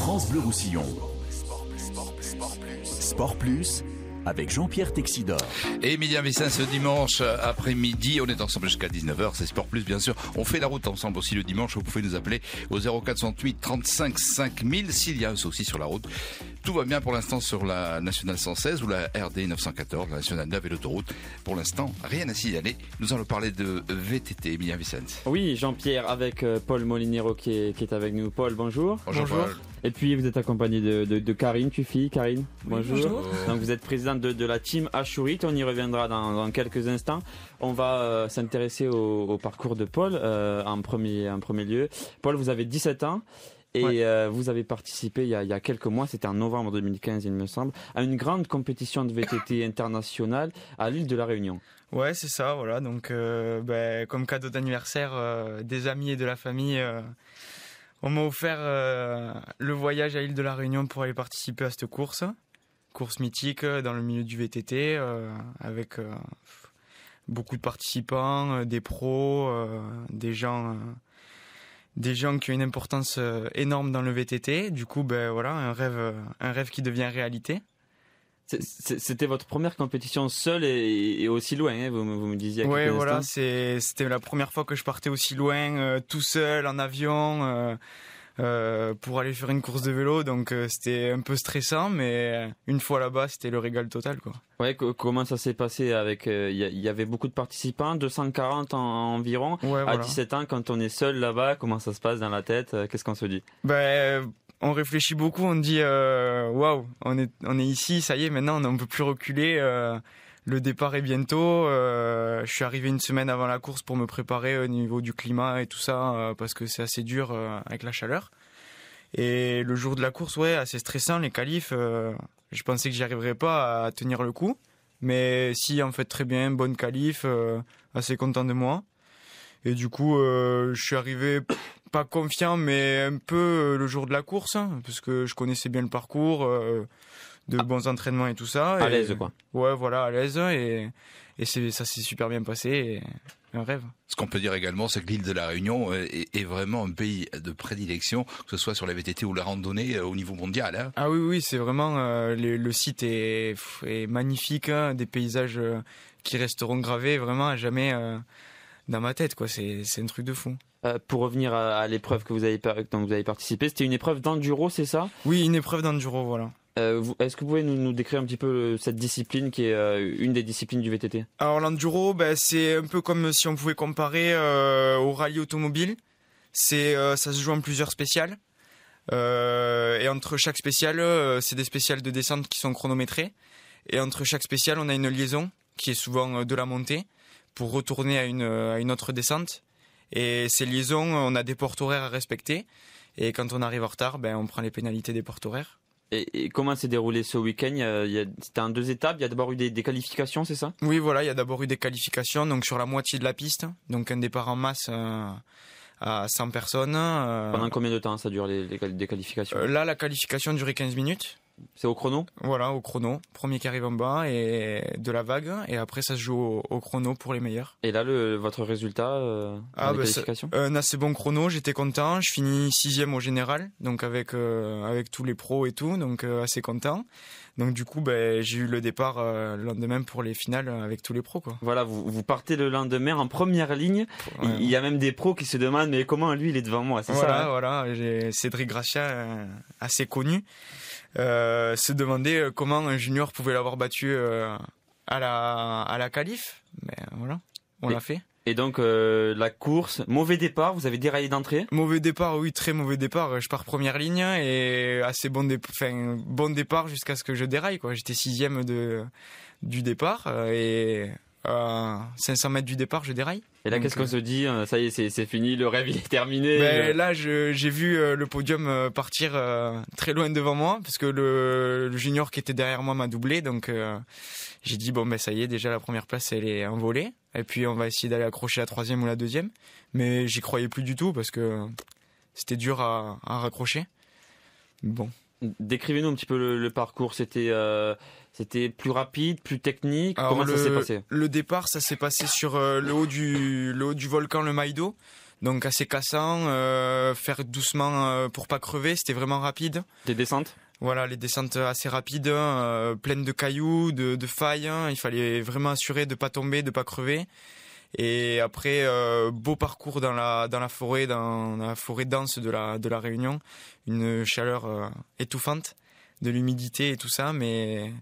France Bleu Roussillon. Sport Plus Sport Sport Plus, Plus, avec Jean-Pierre Texidor. Et Emilien Messin ce dimanche après-midi, on est ensemble jusqu'à 19h, c'est Sport Plus bien sûr. On fait la route ensemble aussi le dimanche, vous pouvez nous appeler au 0408 35 5000 s'il y a un souci sur la route. Tout va bien pour l'instant sur la nationale 116 ou la RD 914, la nationale 9 et l'autoroute. Pour l'instant, rien à signaler. Nous allons parler de VTT, Emilien Vicente. Oui, Jean-Pierre avec euh, Paul Molinero qui est, qui est, avec nous. Paul, bonjour. Bonjour. Paul. Et puis vous êtes accompagné de, de, de Karine fille, Karine, bonjour. bonjour. Donc vous êtes présidente de, de la team Ashurit. On y reviendra dans, dans quelques instants. On va euh, s'intéresser au, parcours de Paul euh, en, premier, en premier lieu. Paul, vous avez 17 ans. Et euh, vous avez participé il y a, quelques mois, c'était en novembre 2015 il me semble, à une grande compétition de VTT internationale à l'île de la Réunion. Ouais, c'est ça, voilà. Donc euh, ben, comme cadeau d'anniversaire euh, des amis et de la famille, on m'a offert le voyage à l'île de la Réunion pour aller participer à cette course, course mythique dans le milieu du VTT, avec beaucoup de participants, des pros, des gens des gens qui ont une importance euh, énorme dans le VTT. Du coup, ben voilà, un rêve, euh, un rêve qui devient réalité. C'était votre première compétition seule et, aussi loin, hein, vous, me disiez. Oui, voilà, c'était la première fois que je partais aussi loin, euh, tout seul, en avion. Euh, pour aller faire une course de vélo. Donc euh, c'était un peu stressant, mais une fois là-bas, c'était le régal total. Quoi. Ouais, comment ça s'est passé avec Il euh, y, avait beaucoup de participants, 240 environ. à 17 ans, quand on est seul là-bas, comment ça se passe dans la tête Qu'est-ce qu'on se dit ben, on réfléchit beaucoup, on dit waouh, on est on est ici, ça y est, maintenant on ne peut plus reculer le départ est bientôt. Euh, je suis arrivé une semaine avant la course pour me préparer au niveau du climat et tout ça, euh, parce que c'est assez dur euh, avec la chaleur. Et le jour de la course, ouais, assez stressant, les qualifs. je pensais que j'y arriverais pas à tenir le coup. Mais si, en fait, très bien, bonne qualif, assez content de moi. Et du coup, je suis arrivé pas confiant, mais un peu le jour de la course, hein, parce que je connaissais bien le parcours de ah. bons entraînements et tout ça. À l'aise, quoi. Ouais, voilà, à l'aise. Et, et ça s'est super bien passé. un rêve. Ce qu'on peut dire également, c'est que l'île de la Réunion euh, est, vraiment un pays de prédilection, que ce soit sur la VTT ou la randonnée euh, au niveau mondial. Hein. Ah oui, oui, c'est vraiment euh, le, site est, magnifique, hein. des paysages qui resteront gravés vraiment à jamais dans ma tête. quoi. C'est un truc de fou. pour revenir à, l'épreuve que vous avez, dont vous avez participé, c'était une épreuve d'enduro, c'est ça Oui, une épreuve d'enduro, voilà. Euh, est-ce que vous pouvez nous, décrire un petit peu euh, cette discipline qui est euh, une des disciplines du VTT Alors l'enduro, ben, c'est un peu comme si on pouvait comparer au rallye automobile. C'est ça se joue en plusieurs spéciales. et entre chaque spécial, c'est des spéciales de descente qui sont chronométrées. Et entre chaque spécial, on a une liaison qui est souvent de la montée pour retourner à une, autre descente. Et ces liaisons, on a des portes horaires à respecter. Et quand on arrive en retard, ben, on prend les pénalités des portes horaires. Et, comment s'est déroulé ce week-end C'était en deux étapes. Il y a d'abord eu des, qualifications, c'est ça Oui, voilà, il y a d'abord eu des qualifications donc sur la moitié de la piste. Donc un départ en masse. Euh, à 100 personnes. Euh. Pendant combien de temps ça dure les, qualifications euh, Là, la qualification durait 15 minutes. C'est au chrono Voilà, au chrono. Premier qui arrive en bas et de la vague. Et après, ça se joue au, chrono pour les meilleurs. Et là, le, votre résultat euh, ah, bah, Un assez bon chrono. J'étais content. Je finis sixième au général, donc avec euh, avec tous les pros et tout, donc euh, assez content. Donc du coup, ben, j'ai eu le départ le lendemain pour les finales avec tous les pros. Voilà, vous, partez le lendemain en première ligne. Il, y a même des pros qui se demandent mais comment lui il est devant moi, c'est voilà, ça hein Voilà, Cédric Gracia, assez connu. Euh, se demander euh, comment un junior pouvait l'avoir battu euh, à la à la qualif. Mais voilà, on l'a fait. Et donc la course, mauvais départ, vous avez déraillé d'entrée Mauvais départ, oui, très mauvais départ. Je pars première ligne et assez bon, bon départ jusqu'à ce que je déraille. J'étais sixième de, du départ et 500 euh, mètres du départ, je déraille. Et là, qu'est-ce qu'on euh, se dit hein, Ça y est, c'est fini, le rêve est terminé. Mais ben, là, j'ai vu euh, le podium partir très loin devant moi, parce que le, junior qui était derrière moi m'a doublé, donc j'ai dit bon ben ça y est, déjà la première place elle est envolée, et puis on va essayer d'aller accrocher la troisième ou la deuxième. Mais j'y croyais plus du tout parce que c'était dur à, raccrocher. Bon. Décrivez-nous un petit peu le, parcours. C'était c'était plus rapide, plus technique Comment le, ça s'est passé Le départ, ça s'est passé sur euh, le, haut du, le du volcan, le Maïdo. Donc assez cassant, euh, faire doucement euh, pour pas crever, c'était vraiment rapide. Des descentes voilà, les descentes assez rapides, pleines de cailloux, de, failles. Hein. Il fallait vraiment assurer de pas tomber, de pas crever. Et après, beau parcours dans la dans la forêt, dans, la forêt dense de la de la Réunion, une chaleur étouffante, de l'humidité et tout ça, mais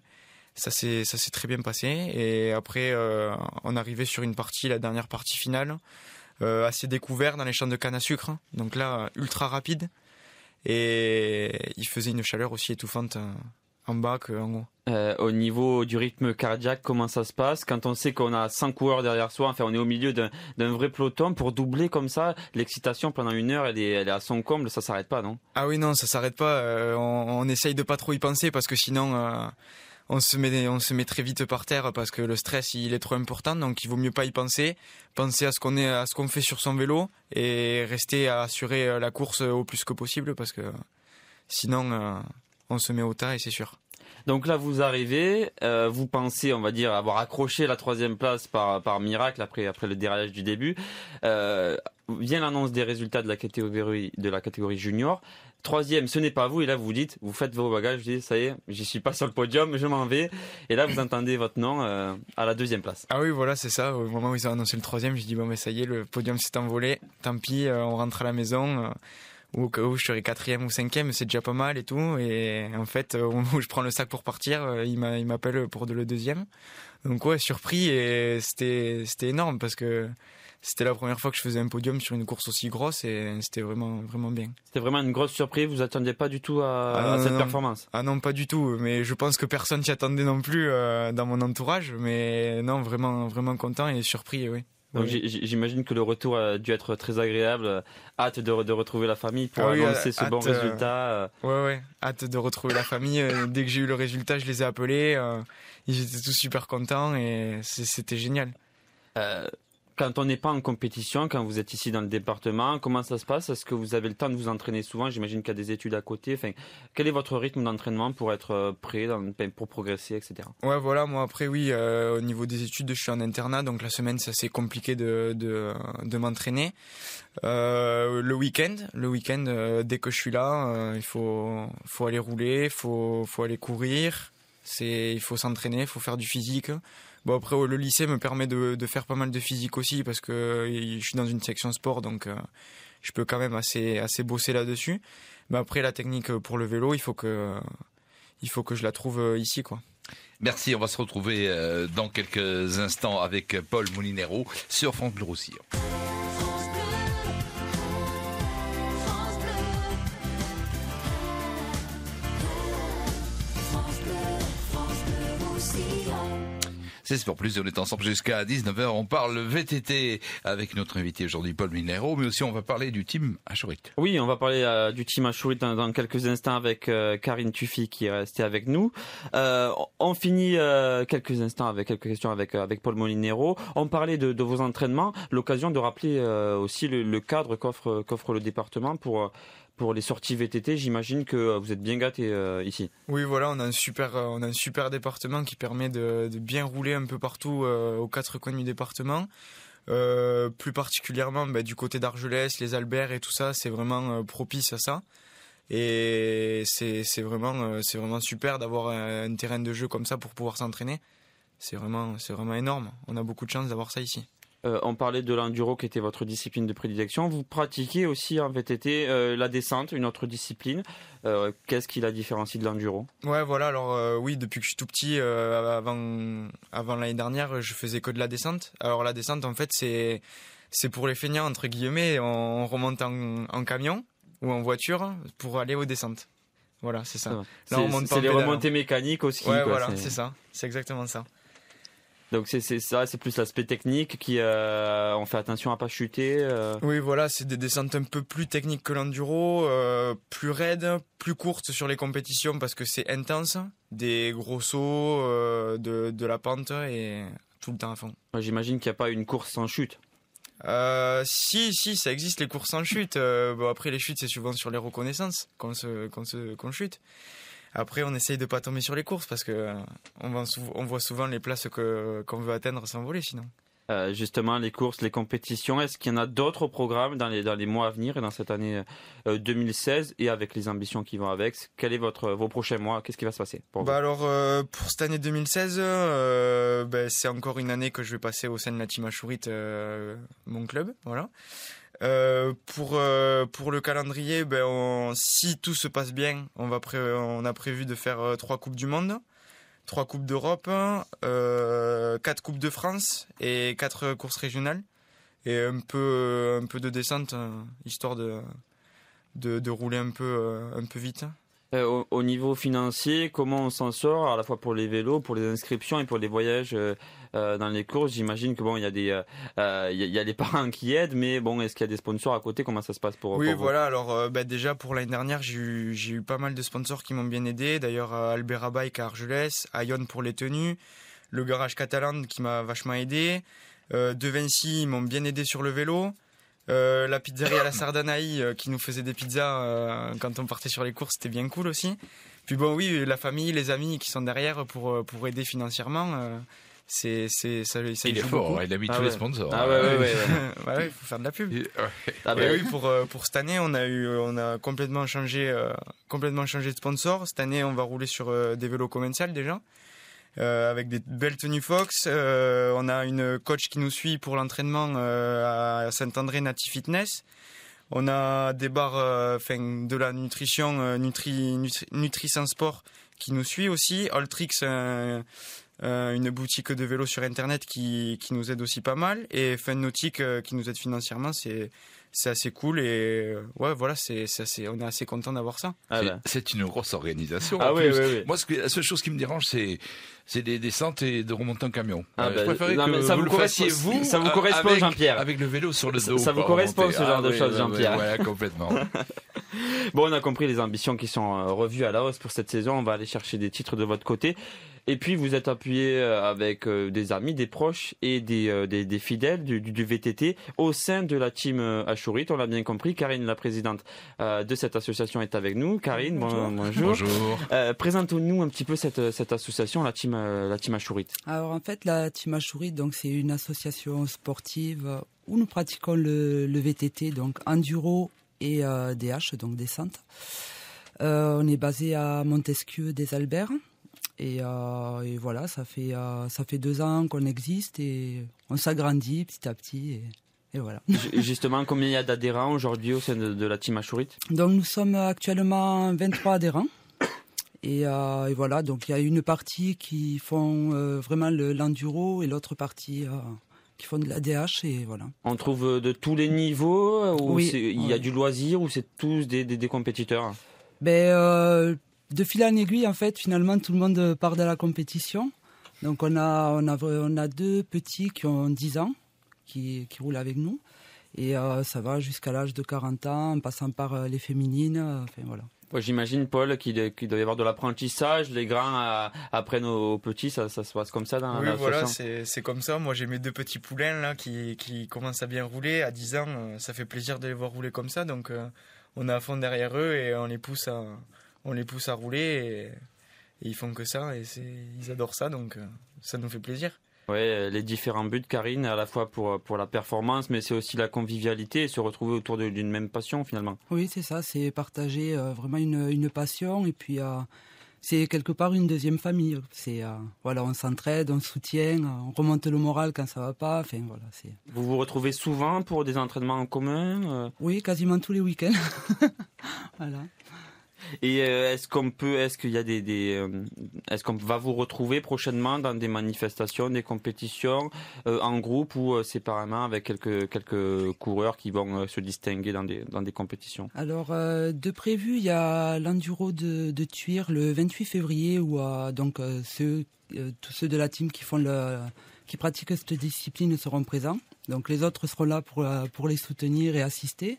ça s'est ça s'est très bien passé. Et après, euh, on arrivait sur une partie, la dernière partie finale, euh, assez découvert dans les champs de canne à sucre. Hein. Donc là, ultra rapide. Et il faisait une chaleur aussi étouffante euh, en bas qu'en haut. au niveau du rythme cardiaque, comment ça se passe quand on sait qu'on a 100 coureurs derrière soi Enfin, on est au milieu d'un vrai peloton pour doubler comme ça. L'excitation pendant une heure, elle est, elle est, à son comble. Ça s'arrête pas, non Ah oui, non, ça s'arrête pas. on, essaye de pas trop y penser parce que sinon, on se met on se met très vite par terre parce que le stress il est trop important donc il vaut mieux pas y penser penser à ce qu'on est à ce qu'on fait sur son vélo et rester à assurer euh, la course au plus que possible parce que sinon euh, on se met au tas et c'est sûr donc là, vous arrivez, euh, vous pensez, on va dire, avoir accroché la troisième place par, par miracle après, après le déraillage du début. Euh, vient l'annonce des résultats de la catégorie, de la catégorie junior. Troisième, ce n'est pas vous. Et là, vous vous dites, vous faites vos bagages, vous dis ça y est, j'y suis pas sur le podium, je m'en vais. Et là, vous entendez votre nom euh, à la deuxième place. Ah oui, voilà, c'est ça. Au moment où ils ont annoncé le troisième, je dis bon, mais ça y est, le podium s'est envolé. Tant pis, euh, on rentre à la maison. Euh, ou au cas où je serai quatrième ou cinquième, c'est déjà pas mal et tout. Et en fait, au moment où je prends le sac pour partir, il m'appelle pour le deuxième. Donc ouais, surpris et c'était, c'était énorme parce que c'était la première fois que je faisais un podium sur une course aussi grosse et c'était vraiment, vraiment bien. C'était vraiment une grosse surprise, vous attendiez pas du tout à, ah, cette performance Ah non, pas du tout, mais je pense que personne s'y attendait non plus euh, dans mon entourage, mais non, vraiment, vraiment content et surpris, oui. Donc j'imagine que le retour a dû être très agréable. Euh, hâte de, retrouver la famille pour ah annoncer ce euh, bon résultat. ouais, ouais. Hâte de retrouver la famille. Dès que j'ai eu le résultat, je les ai appelés. ils étaient tous super contents et c'était génial. Quand on n'est pas en compétition, quand vous êtes ici dans le département, comment ça se passe Est-ce que vous avez le temps de vous entraîner souvent J'imagine qu'il y a des études à côté. Enfin, quel est votre rythme d'entraînement pour être euh, prêt, pour progresser, etc. Ouais, voilà. Moi, après, oui, euh, au niveau des études, je suis en internat, donc la semaine, c'est assez compliqué de, de, m'entraîner. Euh, le week-end, le week-end, dès que je suis là, il faut, faut aller rouler, faut, faut aller courir. C'est, il faut s'entraîner, il faut faire du physique. Bon après le lycée me permet de, faire pas mal de physique aussi parce que euh, je suis dans une section sport donc euh, je peux quand même assez assez bosser là-dessus. Mais après la technique euh, pour le vélo, il faut que il faut que je la trouve ici quoi. Merci, on va se retrouver dans quelques instants avec Paul Moulinero sur Franck Bleu C'est pour plus, on est ensemble jusqu'à 19h. On parle VTT avec notre invité aujourd'hui, Paul Minero, mais aussi on va parler du team Ashourit. Oui, on va parler euh, du team à dans, dans, quelques instants avec euh, Karine Tuffy qui est restée avec nous. Euh, on finit euh, quelques instants avec quelques questions avec, avec Paul Molinero. On parlait de, de vos entraînements, l'occasion de rappeler aussi le, le cadre qu'offre, qu'offre le département pour pour les sorties VTT, j'imagine que euh, vous êtes bien gâté euh, ici. Oui, voilà, on a un super, euh, on a un super département qui permet de, bien rouler un peu partout aux quatre coins du département. plus particulièrement bah, du côté d'Argelès, les Alberts et tout ça, c'est vraiment propice à ça. Et c'est vraiment, c'est vraiment super d'avoir un, un, terrain de jeu comme ça pour pouvoir s'entraîner. C'est vraiment, c'est vraiment énorme. On a beaucoup de chance d'avoir ça ici on euh, parlait de l'enduro qui était votre discipline de prédilection. Vous pratiquez aussi en VTT euh, la descente, une autre discipline. Euh, qu'est-ce qui la différencie de l'enduro Ouais, voilà. Alors oui, depuis que je suis tout petit, avant avant l'année dernière, je faisais que de la descente. Alors la descente, en fait, c'est c'est pour les feignants entre guillemets. On, remonte en, camion ou en voiture pour aller aux descentes. Voilà, c'est ça. c'est les remontées hein. mécaniques aussi. Ouais, voilà, c'est ça. C'est exactement ça. Donc c'est ça, c'est plus l'aspect technique qui euh, on fait attention à pas chuter. Euh. Oui, voilà, c'est des descentes un peu plus techniques que l'enduro, euh, plus raides, plus courtes sur les compétitions parce que c'est intense, des gros sauts, de, de, la pente et tout le temps à fond. J'imagine qu'il n'y a pas une course sans chute. si, si, ça existe les courses sans chute. bon, après les chutes, c'est souvent sur les reconnaissances quand se, qu'on se, qu'on chute. Après, on essaye de pas tomber sur les courses parce que euh, on, voit souvent les places que qu'on veut atteindre s'envoler sinon. Euh, justement les courses, les compétitions. Est-ce qu'il y en a d'autres programmes dans les, mois à venir et dans cette année 2016 euh, et avec les ambitions qui vont avec Quel est vos prochains mois Qu'est-ce qui va se passer pour bah alors euh, pour cette année 2016, bah, c'est encore une année que je vais passer au sein de la team mon club, voilà. pour le calendrier, ben, si tout se passe bien, on a prévu de faire trois coupes du monde trois Coupes d'Europe, euh, quatre Coupes de France et quatre courses régionales. Et un peu, un peu de descente, euh, histoire de, de, de rouler un peu, euh, un peu vite. Euh, au, niveau financier, comment on s'en sort à la fois pour les vélos, pour les inscriptions et pour les voyages euh, euh, dans les courses J'imagine que bon, il y a des, il y a les parents qui aident, mais bon, est-ce qu'il y a des sponsors à côté Comment ça se passe pour Oui, voilà. Alors, bah, déjà pour l'année dernière, j'ai eu, eu pas mal de sponsors qui m'ont bien aidé. D'ailleurs, Albera Bike à Argelès, Ion pour les tenues, le garage catalan qui m'a vachement aidé, De Vinci m'ont bien aidé sur le vélo. Euh, la pizzeria La Sardanaï euh, qui nous faisait des pizzas euh, quand on partait sur les courses, c'était bien cool aussi. Puis bon, oui, la famille, les amis qui sont derrière pour, pour aider financièrement. c'est, c'est, ça, il est fort, hein, il a mis ah tous les sponsors. Ah ouais, hein. ouais, ouais. il faut faire de la pub. Ah bah pour, pour cette année, on a, eu, on a complètement, changé, complètement changé de sponsor. Cette année, on va rouler sur des vélos commerciaux déjà. Euh, avec des belles tenues Fox. Euh, on a une coach qui nous suit pour l'entraînement euh, à Saint-André Nati Fitness. On a des bars, enfin de la nutrition, Nutri, Nutri, Sport qui nous suit aussi. Alltrix, euh, une boutique de vélo sur internet qui, qui, nous aide aussi pas mal et Fun Nautique euh, qui nous aide financièrement c'est c'est assez cool et euh, ouais voilà c'est on est assez content d'avoir ça ah bah. c'est une grosse organisation ah oui, Oui, oui. moi ce la seule chose qui me dérange c'est c'est des descentes et de remonter en camion ah je bah, ça vous, le fassiez vous ça vous correspond Jean-Pierre avec le vélo sur le dos ça, vous correspond ce genre ah de choses Jean-Pierre ouais, complètement bon on a compris les ambitions qui sont revues à la hausse pour cette saison on va aller chercher des titres de votre côté et puis vous êtes appuyé euh, avec euh, des amis, des proches et des, euh, des, fidèles du, VTT au sein de la team Ashourite. On l'a bien compris. Karine, la présidente de cette association, est avec nous. Karine, bonjour. Bonjour. Présente-nous un petit peu cette, cette association, la team, la team Alors en fait, la team Ashourite donc c'est une association sportive où nous pratiquons le, VTT, donc enduro et DH, donc descente. Euh, on est basé à Montesquieu des Alberts. Euh, et, voilà, ça fait, euh, ça fait deux ans qu'on existe et on s'agrandit petit à petit. Et, voilà. Justement, combien il y a d'adhérents aujourd'hui au sein de, la team Ashurite Donc nous sommes actuellement 23 adhérents. Euh, et, voilà, donc il y a une partie qui font vraiment l'enduro et l'autre partie qui font de la DH et voilà. On trouve de tous les niveaux oui, il y a du loisir ou c'est tous des, des, compétiteurs ben, de fil en aiguille, en fait, finalement, tout le monde part de la compétition. Donc, on a, on a, on a deux petits qui ont 10 ans, qui, qui roulent avec nous. Et euh, ça va jusqu'à l'âge de 40 ans, en passant par euh, les féminines. Euh, enfin, voilà. J'imagine, Paul, qu'il doit y avoir de l'apprentissage. Les grands apprennent aux petits, ça, ça, se passe comme ça dans Oui, voilà, c'est comme ça. Moi, j'ai mes deux petits poulains là, qui, qui, commencent à bien rouler. À 10 ans, ça fait plaisir de les voir rouler comme ça. Donc, on est à fond derrière eux et on les pousse à, on les pousse à rouler et, ils font que ça et ils adorent ça, donc euh, ça nous fait plaisir. Ouais, euh, les différents buts, Karine, à la fois pour, euh, pour la performance, mais c'est aussi la convivialité et se retrouver autour d'une même passion finalement. Oui, c'est ça, c'est partager vraiment une, une, passion et puis c'est quelque part une deuxième famille. C'est voilà, on s'entraide, on soutient, on remonte le moral quand ça va pas. Enfin voilà, c'est. Vous vous retrouvez souvent pour des entraînements en commun Oui, quasiment tous les week-ends. voilà. Et euh, est-ce qu'on peut, est-ce qu'il a des, euh, est-ce qu'on va vous retrouver prochainement dans des manifestations, des compétitions euh, en groupe ou séparément avec quelques coureurs qui vont se distinguer dans des dans des compétitions Alors de prévu, il y a l'enduro de, de Tuir le 28 février où donc tous ceux de la team qui font qui pratiquent cette discipline seront présents. Donc les autres seront là pour, euh, pour les soutenir et assister.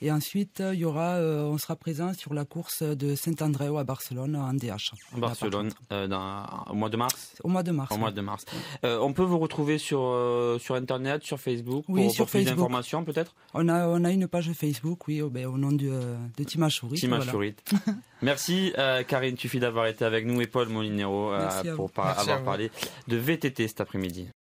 Et ensuite, euh, il y aura, euh, on sera présent sur la course de Saint-Andréo à Barcelone en DH. Barcelone, au mois de mars Au mois de mars. Au mois de mars. on peut vous retrouver sur, sur Internet, sur Facebook pour, oui, sur pour Facebook. plus d'informations peut-être on a, on a une page Facebook, oui, oh, ben, au, nom de Timachourit. Timachourit. Merci Karine suffit d'avoir été avec nous et Paul Molinero pour avoir parlé de VTT cet après-midi.